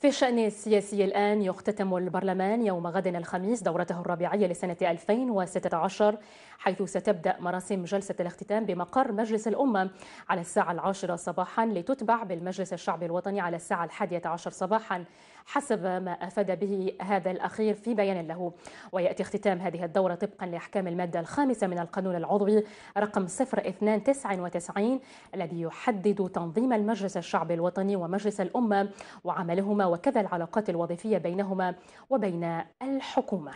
في الشأن السياسي الآن يختتم البرلمان يوم غد الخميس دورته الرابعية لسنة 2016 حيث ستبدأ مراسم جلسة الاختتام بمقر مجلس الأمة على الساعة العاشرة صباحا لتتبع بالمجلس الشعبي الوطني على الساعة الحادية عشر صباحا حسب ما أفاد به هذا الأخير في بيان له ويأتي اختتام هذه الدورة طبقا لأحكام المادة الخامسة من القانون العضوي رقم 0299 الذي يحدد تنظيم المجلس الشعبي الوطني ومجلس الأمة وعملهما وكذا العلاقات الوظيفية بينهما وبين الحكومة